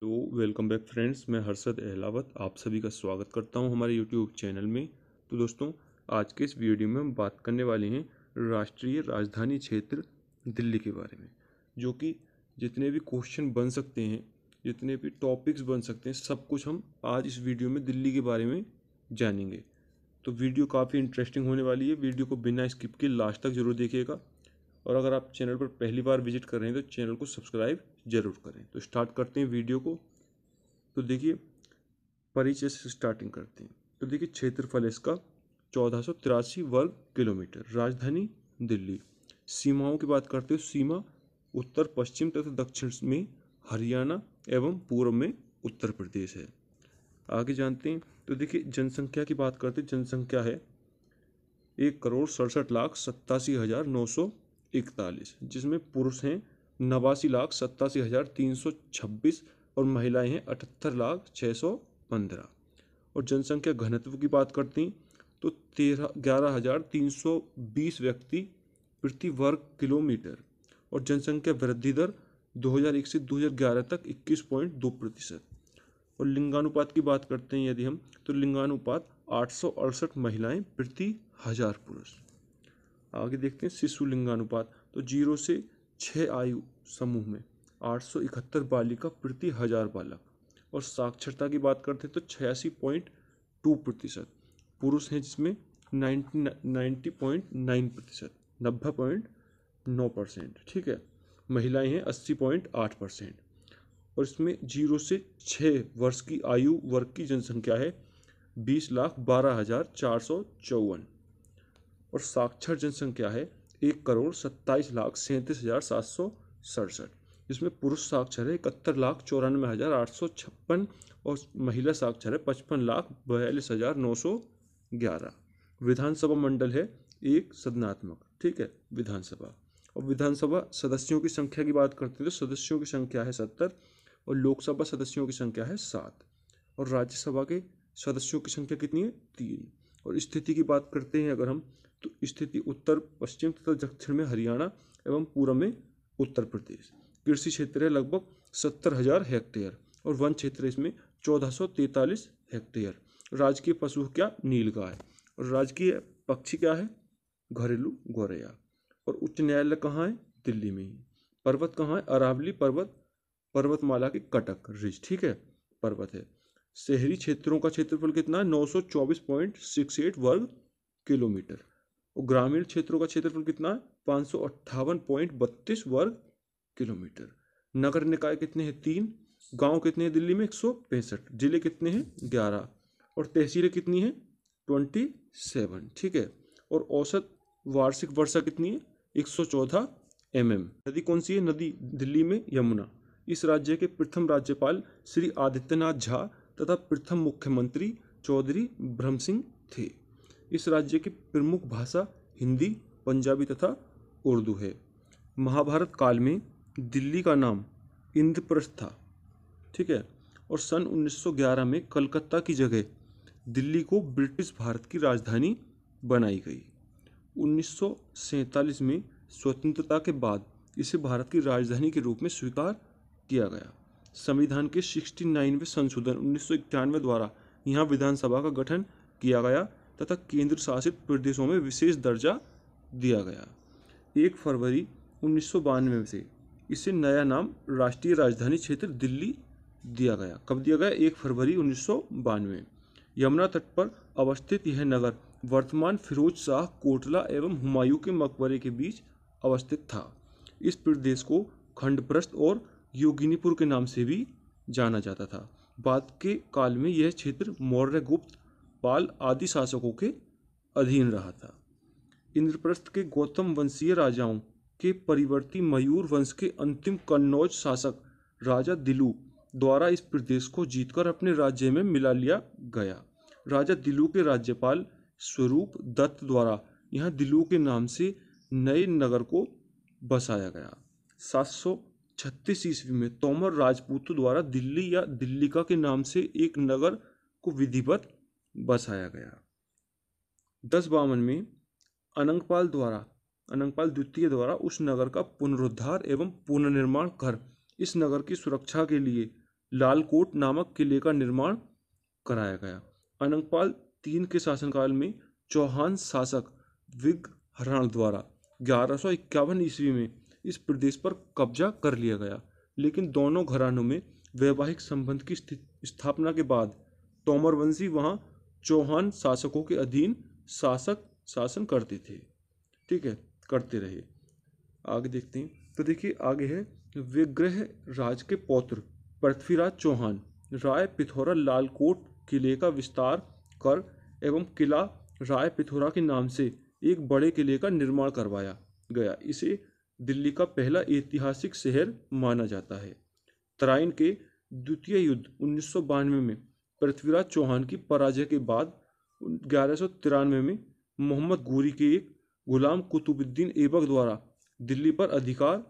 तो welcome back friends मैं हर्षद अहलावत आप सभी का स्वागत करता हूं हमारे यूट्यूब चैनल में तो दोस्तों आज के इस वीडियो में हम बात करने वाले हैं राष्ट्रीय राजधानी क्षेत्र दिल्ली के बारे में जो कि जितने भी क्वेश्चन बन सकते हैं जितने भी टॉपिक्स बन सकते हैं सब कुछ हम आज इस वीडियो में दिल्ली के बारे में जानेंगे तो वीडियो काफ़ी इंटरेस्टिंग होने वाली है वीडियो को बिना स्किप के लास्ट तक जरूर देखिएगा और अगर आप चैनल पर पहली बार विजिट कर रहे हैं तो चैनल को सब्सक्राइब जरूर करें तो स्टार्ट करते हैं वीडियो को तो देखिए परिचय से स्टार्टिंग करते हैं तो देखिए क्षेत्रफल इसका चौदह सौ तिरासी वर्ग किलोमीटर राजधानी दिल्ली सीमाओं की बात करते हो सीमा उत्तर पश्चिम तथा दक्षिण में हरियाणा एवं पूर्व में उत्तर प्रदेश है आगे जानते हैं तो देखिए जनसंख्या की बात करते हैं जनसंख्या है एक करोड़ सड़सठ लाख सत्तासी हज़ार नौ सौ इकतालीस जिसमें पुरुष हैं नवासी लाख सत्तासी हज़ार तीन सौ छब्बीस और महिलाएं हैं अठहत्तर लाख छः सौ पंद्रह और जनसंख्या घनत्व की बात करते हैं तो तेरह ग्यारह हज़ार तीन सौ बीस व्यक्ति प्रति वर्ग किलोमीटर और जनसंख्या वृद्धि दर 2001 से 2011 तक 21.2 प्रतिशत और लिंगानुपात की बात करते हैं यदि हम तो लिंगानुपात आठ महिलाएं प्रति हज़ार पुरुष आगे देखते हैं शिशु लिंगानुपात तो जीरो से छः आयु समूह में आठ सौ इकहत्तर बालिका प्रति हज़ार बालक और साक्षरता की बात करते हैं तो छियासी पॉइंट टू प्रतिशत पुरुष हैं जिसमें नाइन्टी नाइन्टी पॉइंट नाइन प्रतिशत नब्बे पॉइंट नौ परसेंट ठीक है महिलाएं हैं अस्सी पॉइंट आठ परसेंट और इसमें जीरो से छः वर्ष की आयु वर्ग की जनसंख्या है बीस लाख बारह हज़ार चार सौ चौवन और साक्षर जनसंख्या है एक करोड़ सत्ताईस लाख सैंतीस हज़ार सात सौ सड़सठ इसमें पुरुष साक्षर है इकहत्तर लाख चौरानवे हज़ार आठ सौ छप्पन और महिला साक्षर है पचपन लाख बयालीस हज़ार नौ सौ ग्यारह विधानसभा मंडल है एक सदनात्मक ठीक है विधानसभा और विधानसभा सदस्यों की संख्या की बात करते हैं तो सदस्यों की संख्या है सत्तर और लोकसभा सदस्यों की संख्या है सात और राज्यसभा के सदस्यों की संख्या कितनी है तीन और स्थिति की बात करते हैं अगर हम तो स्थिति उत्तर पश्चिम तथा दक्षिण में हरियाणा एवं पूर्व में उत्तर प्रदेश कृषि क्षेत्र है लगभग सत्तर हजार हेक्टेयर और वन क्षेत्र इसमें चौदह सौ तैतालीस हेक्टेयर राजकीय पशु क्या है और राजकीय पक्षी क्या है घरेलू गौरैया और उच्च न्यायालय कहाँ है दिल्ली में ही पर्वत कहाँ है अरावली पर्वत पर्वतमाला के कटक रिज ठीक है पर्वत है शहरी क्षेत्रों का क्षेत्रफल कितना है नौ सौ चौबीस पॉइंट सिक्स एट वर्ग किलोमीटर और ग्रामीण क्षेत्रों का क्षेत्रफल कितना है पाँच सौ अट्ठावन पॉइंट बत्तीस वर्ग किलोमीटर नगर निकाय कितने हैं तीन गांव कितने हैं दिल्ली में एक सौ पैंसठ जिले कितने हैं ग्यारह और तहसीलें कितनी हैं ट्वेंटी सेवन ठीक है और औसत वार्षिक वर्षा कितनी है एक सौ चौदह एम एम नदी कौन सी है नदी दिल्ली में यमुना इस राज्य के प्रथम राज्यपाल श्री आदित्यनाथ झा तथा प्रथम मुख्यमंत्री चौधरी ब्रह्म सिंह थे इस राज्य की प्रमुख भाषा हिंदी पंजाबी तथा उर्दू है महाभारत काल में दिल्ली का नाम इंद्रप्रस्थ था ठीक है और सन 1911 में कलकत्ता की जगह दिल्ली को ब्रिटिश भारत की राजधानी बनाई गई उन्नीस में स्वतंत्रता के बाद इसे भारत की राजधानी के रूप में स्वीकार किया गया संविधान के सिक्सटी नाइनवे संशोधन उन्नीस द्वारा यहाँ विधानसभा का गठन किया गया तथा केंद्र शासित प्रदेशों में विशेष दर्जा दिया गया एक फरवरी उन्नीस बानवे से इसे नया नाम राष्ट्रीय राजधानी क्षेत्र दिल्ली दिया गया कब दिया गया एक फरवरी उन्नीस यमुना तट पर अवस्थित यह नगर वर्तमान फिरोज शाह कोटला एवं हुमायूं के मकबरे के बीच अवस्थित था इस प्रदेश को खंडप्रस्थ और योगिनीपुर के नाम से भी जाना जाता था बाद के काल में यह क्षेत्र मौर्य गुप्त पाल आदि शासकों के अधीन रहा था इंद्रप्रस्थ के गौतम वंशीय राजाओं के परिवर्ती मयूर वंश के अंतिम कन्नौज शासक राजा दिलू द्वारा इस प्रदेश को जीतकर अपने राज्य में मिला लिया गया राजा दिलू के राज्यपाल स्वरूप दत्त द्वारा यहाँ दिलू के नाम से नए नगर को बसाया गया सात सौ छत्तीस ईस्वी में तोमर राजपूत द्वारा दिल्ली या दिल्लिका के नाम से एक नगर को विधिवत बसाया गया दस बावन में अनंगपाल द्वारा अनंगपाल द्वितीय द्वारा उस नगर का पुनरुद्धार एवं पुनर्निर्माण कर इस नगर की सुरक्षा के लिए लालकोट नामक किले का निर्माण कराया गया अनंगपाल तीन के शासनकाल में चौहान शासक विग हरण द्वारा ग्यारह ईस्वी में इस प्रदेश पर कब्जा कर लिया गया लेकिन दोनों घरानों में वैवाहिक संबंध की स्थापना के बाद तोमरवंशी वहाँ चौहान शासकों के अधीन शासक शासन करते थे ठीक है करते रहे आगे देखते हैं तो देखिए आगे है विग्रह राज के पौत्र पृथ्वीराज चौहान राय पिथौरा लालकोट किले का विस्तार कर एवं किला राय पिथौरा के नाम से एक बड़े किले का निर्माण करवाया गया इसे दिल्ली का पहला ऐतिहासिक शहर माना जाता है तराइन के द्वितीय युद्ध उन्नीस में पृथ्वीराज चौहान की पराजय के बाद ग्यारह में मोहम्मद गोरी के एक गुलाम कुतुबुद्दीन ऐबक द्वारा दिल्ली पर अधिकार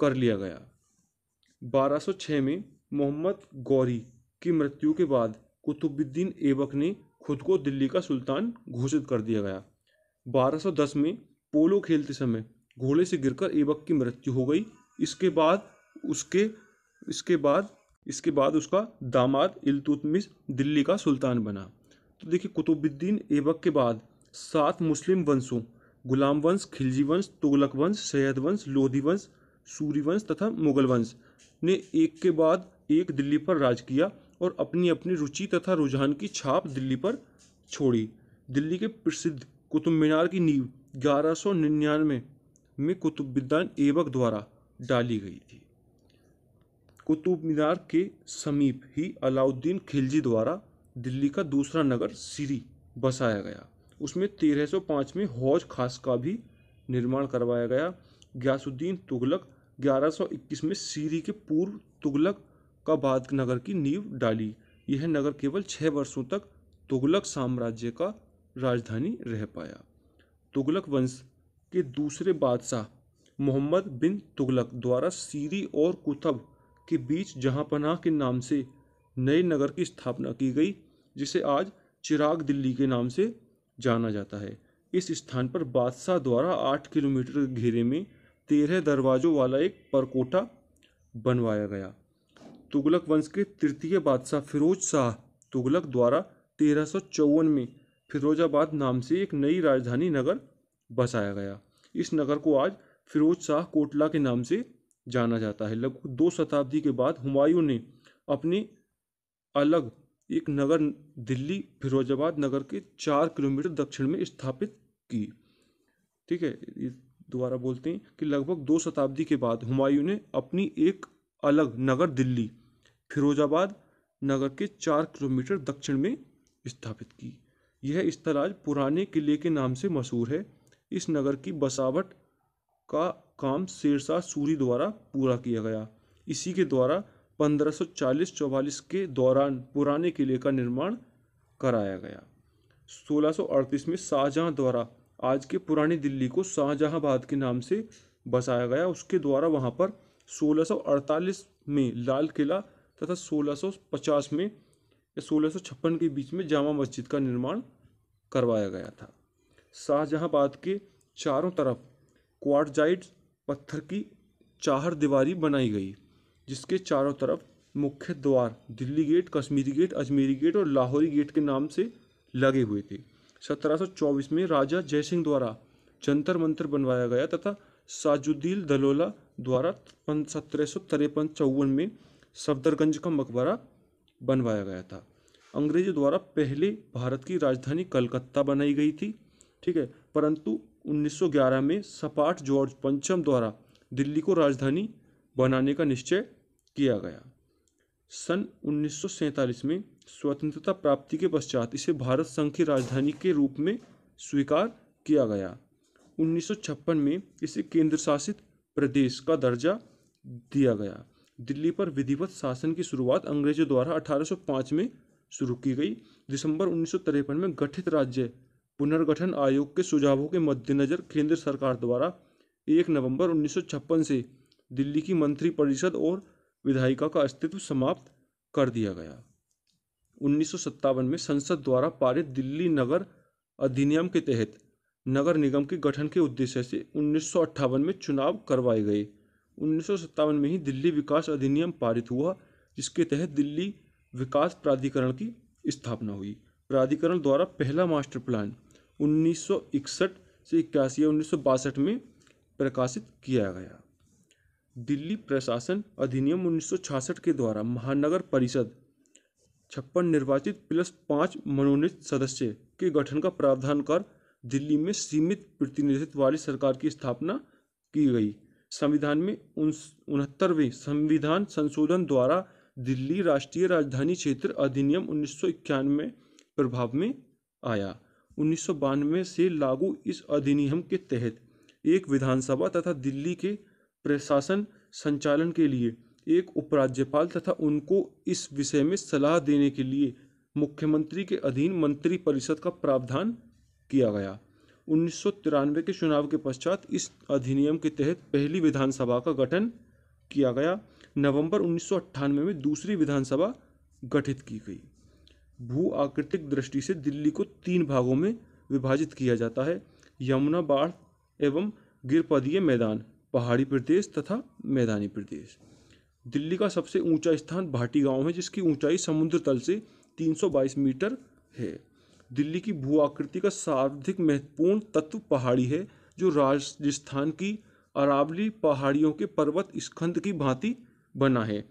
कर लिया गया 1206 में मोहम्मद गौरी की मृत्यु के बाद कुतुबुद्दीन ऐबक ने खुद को दिल्ली का सुल्तान घोषित कर दिया गया 1210 में पोलो खेलते समय घोड़े से गिरकर एबक की मृत्यु हो गई इसके बाद उसके इसके बाद इसके बाद उसका दामाद इलतुतमिस दिल्ली का सुल्तान बना तो देखिए कुतुबुद्दीन ऐबक के बाद सात मुस्लिम वंशों गुलाम वंश खिलजी वंश तुगलक वंश सैयद वंश लोधी वंश वंश तथा मुगल वंश ने एक के बाद एक दिल्ली पर राज किया और अपनी अपनी रुचि तथा रुझान की छाप दिल्ली पर छोड़ी दिल्ली के प्रसिद्ध कुतुब मीनार की नींव ग्यारह सौ निन्यानवे में कुतुबुद्दीन ऐबक द्वारा डाली गई थी कुतुब मीनार के समीप ही अलाउद्दीन खिलजी द्वारा दिल्ली का दूसरा नगर सीरी बसाया गया उसमें 1305 में हौज खास का भी निर्माण करवाया गया ग्यासुद्दीन तुगलक 1121 में सीरी के पूर्व तुगलक का बाद नगर की नींव डाली यह नगर केवल छः वर्षों तक तुगलक साम्राज्य का राजधानी रह पाया तुगलक वंश के दूसरे बादशाह मोहम्मद बिन तुगलक द्वारा सीरी और कुतब के बीच जहाँ पनाह के नाम से नए नगर की स्थापना की गई जिसे आज चिराग दिल्ली के नाम से जाना जाता है इस स्थान पर बादशाह द्वारा आठ किलोमीटर घेरे में तेरह दरवाज़ों वाला एक परकोटा बनवाया गया तुगलक वंश के तृतीय बादशाह फिरोज शाह तुगलक द्वारा तेरह में फिरोजाबाद नाम से एक नई राजधानी नगर बसाया गया इस नगर को आज फिरोज शाह कोटला के नाम से जाना जाता है लगभग दो शताब्दी के बाद हुमायूं ने अपने अलग एक नगर दिल्ली फिरोजाबाद नगर के चार किलोमीटर दक्षिण में स्थापित की ठीक है दोबारा बोलते हैं कि लगभग दो शताब्दी के बाद हुमायूं ने अपनी एक अलग नगर दिल्ली फिरोजाबाद नगर के चार किलोमीटर दक्षिण में स्थापित की यह स्थल आज पुराने किले के नाम से मशहूर है इस नगर की बसावट का काम शेरशाह सूरी द्वारा पूरा किया गया इसी के द्वारा 1540-44 के दौरान पुराने किले का निर्माण कराया गया 1638 में शाहजहाँ द्वारा आज के पुरानी दिल्ली को शाहजहाँबाद के नाम से बसाया गया उसके द्वारा वहाँ पर 1648 में लाल किला तथा 1650 में या सोलह के बीच में जामा मस्जिद का निर्माण करवाया गया था शाहजहाँबाद के चारों तरफ क्वार्टजाइट पत्थर की चार दीवारी बनाई गई जिसके चारों तरफ मुख्य द्वार Delhi gate Kashmiri gate Ajmeri gate और लाहौरी गेट के नाम से लगे हुए थे 1724 में राजा जयसिंह द्वारा जंतर मंतर बनवाया गया तथा साजुद्दीन दलोला द्वारा सत्रह सौ तिरपन चौवन में सफदरगंज का मकबरा बनवाया गया था अंग्रेजों द्वारा पहले भारत की राजधानी कलकत्ता बनाई गई थी ठीक है परंतु 1911 में सपाट जॉर्ज पंचम द्वारा दिल्ली को राजधानी बनाने का निश्चय किया गया सन 1947 में स्वतंत्रता प्राप्ति के पश्चात इसे भारत संघ की राजधानी के रूप में स्वीकार किया गया 1956 में इसे केंद्र शासित प्रदेश का दर्जा दिया गया दिल्ली पर विधिवत शासन की शुरुआत अंग्रेजों द्वारा 1805 में शुरू की गई दिसंबर उन्नीस में गठित राज्य पुनर्गठन आयोग के सुझावों के मद्देनज़र केंद्र सरकार द्वारा एक नवंबर उन्नीस से दिल्ली की मंत्रिपरिषद और विधायिका का अस्तित्व समाप्त कर दिया गया उन्नीस में संसद द्वारा पारित दिल्ली नगर अधिनियम के तहत नगर निगम के गठन के उद्देश्य से उन्नीस में चुनाव करवाए गए उन्नीस में ही दिल्ली विकास अधिनियम पारित हुआ जिसके तहत दिल्ली विकास प्राधिकरण की स्थापना हुई प्राधिकरण द्वारा पहला मास्टर प्लान उन्नीस से इक्यासी या उन्नीस में प्रकाशित किया गया दिल्ली प्रशासन अधिनियम 1966 के द्वारा महानगर परिषद छप्पन निर्वाचित प्लस पाँच मनोनीत सदस्य के गठन का प्रावधान कर दिल्ली में सीमित प्रतिनिधित्व वाली सरकार की स्थापना की गई संविधान में उनहत्तरवें संविधान संशोधन द्वारा दिल्ली राष्ट्रीय राजधानी क्षेत्र अधिनियम उन्नीस में प्रभाव में आया उन्नीस से लागू इस अधिनियम के तहत एक विधानसभा तथा दिल्ली के प्रशासन संचालन के लिए एक उपराज्यपाल तथा उनको इस विषय में सलाह देने के लिए मुख्यमंत्री के अधीन मंत्री परिषद का प्रावधान किया गया उन्नीस के चुनाव के पश्चात इस अधिनियम के तहत पहली विधानसभा का गठन किया गया नवंबर उन्नीस में दूसरी विधानसभा गठित की गई भू आकृतिक दृष्टि से दिल्ली को तीन भागों में विभाजित किया जाता है यमुना बाढ़ एवं गिरपदीय मैदान पहाड़ी प्रदेश तथा मैदानी प्रदेश दिल्ली का सबसे ऊंचा स्थान भाटी गांव है जिसकी ऊंचाई समुद्र तल से 322 मीटर है दिल्ली की भू आकृति का सर्वाधिक महत्वपूर्ण तत्व पहाड़ी है जो राजस्थान की अरावली पहाड़ियों के पर्वत स्खंद की भांति बना है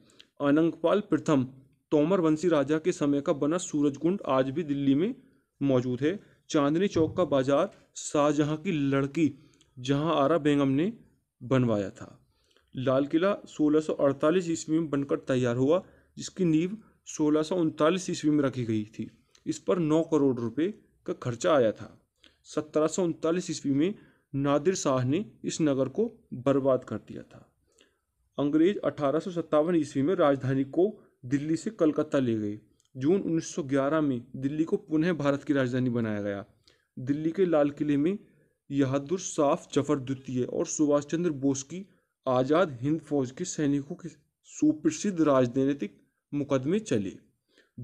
अनंगपाल प्रथम तोमर वंशी राजा के समय का बना सूरज आज भी दिल्ली में मौजूद है चांदनी चौक का बाजार शाहजहाँ की लड़की जहाँ आरा बेगम ने बनवाया था लाल किला 1648 ईस्वी में बनकर तैयार हुआ जिसकी नींव सोलह ईस्वी में रखी गई थी इस पर 9 करोड़ रुपए का खर्चा आया था सत्रह ईस्वी में नादिर शाह ने इस नगर को बर्बाद कर दिया था अंग्रेज अठारह ईस्वी में राजधानी को दिल्ली से कलकत्ता ले गई जून 1911 में दिल्ली को पुनः भारत की राजधानी बनाया गया दिल्ली के लाल किले में यहादुर साफ जफर द्वितीय और सुभाष चंद्र बोस की आज़ाद हिंद फौज के सैनिकों के सुप्रसिद्ध राजनीतिक मुकदमे चले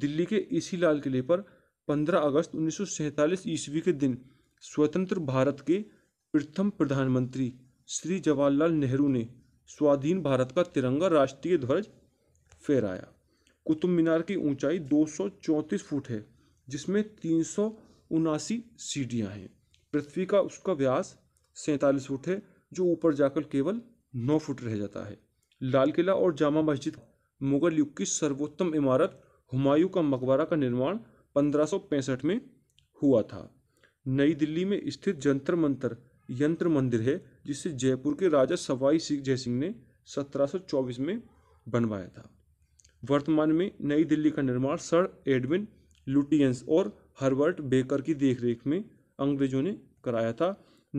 दिल्ली के इसी लाल किले पर 15 अगस्त उन्नीस ईस्वी के दिन स्वतंत्र भारत के प्रथम प्रधानमंत्री श्री जवाहरलाल नेहरू ने स्वाधीन भारत का तिरंगा राष्ट्रीय ध्वज फहराया कुतुब मीनार की ऊंचाई 234 फुट है जिसमें तीन सौ उनासी सीढ़ियाँ हैं पृथ्वी का उसका व्यास सैंतालीस फुट है जो ऊपर जाकर केवल नौ फुट रह जाता है लाल किला और जामा मस्जिद मुगल युग की सर्वोत्तम इमारत हुमायूं का मकबरा का निर्माण 1565 में हुआ था नई दिल्ली में स्थित जंतर मंतर यंत्र मंदिर है जिसे जयपुर के राजा सवाई सिंह जयसिंह ने 1724 में बनवाया था वर्तमान में नई दिल्ली का निर्माण सर एडविन लुटियंस और हर्बर्ट बेकर की देखरेख में अंग्रेजों ने कराया था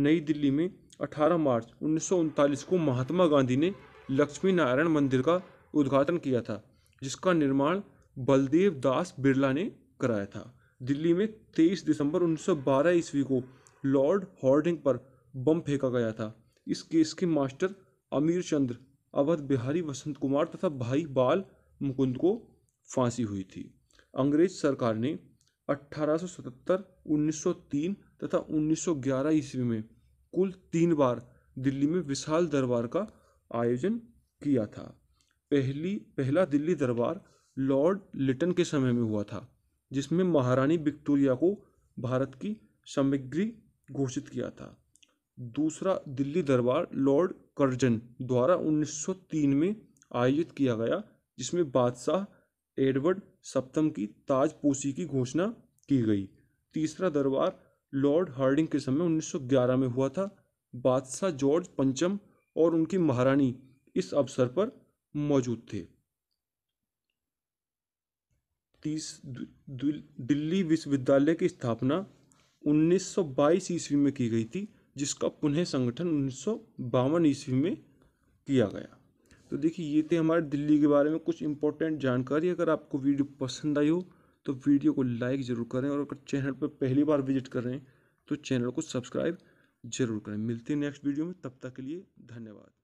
नई दिल्ली में 18 मार्च उन्नीस को महात्मा गांधी ने लक्ष्मी नारायण मंदिर का उद्घाटन किया था जिसका निर्माण बलदेव दास बिरला ने कराया था दिल्ली में 23 दिसंबर 1912 ईस्वी को लॉर्ड हॉर्डिंग पर बम फेंका गया था इस केस के मास्टर अमीर चंद्र अवध बिहारी वसंत कुमार तथा भाई बाल मुकुंद को फांसी हुई थी अंग्रेज सरकार ने 1877, 1903 तथा 1911 ईस्वी में कुल तीन बार दिल्ली में विशाल दरबार का आयोजन किया था पहली पहला दिल्ली दरबार लॉर्ड लिटन के समय में हुआ था जिसमें महारानी विक्टोरिया को भारत की सामग्री घोषित किया था दूसरा दिल्ली दरबार लॉर्ड कर्जन द्वारा 1903 में आयोजित किया गया जिसमें बादशाह एडवर्ड सप्तम की ताजपोशी की घोषणा की गई तीसरा दरबार लॉर्ड हार्डिंग के समय 1911 में हुआ था बादशाह जॉर्ज पंचम और उनकी महारानी इस अवसर पर मौजूद थे तीस दिल्ली विश्वविद्यालय की स्थापना 1922 ईस्वी में की गई थी जिसका पुनः संगठन उन्नीस ईस्वी में किया गया तो देखिए ये थे हमारे दिल्ली के बारे में कुछ इंपॉर्टेंट जानकारी अगर आपको वीडियो पसंद आई हो तो वीडियो को लाइक ज़रूर करें और अगर चैनल पर पहली बार विजिट कर रहे हैं तो चैनल को सब्सक्राइब ज़रूर करें मिलते हैं नेक्स्ट वीडियो में तब तक के लिए धन्यवाद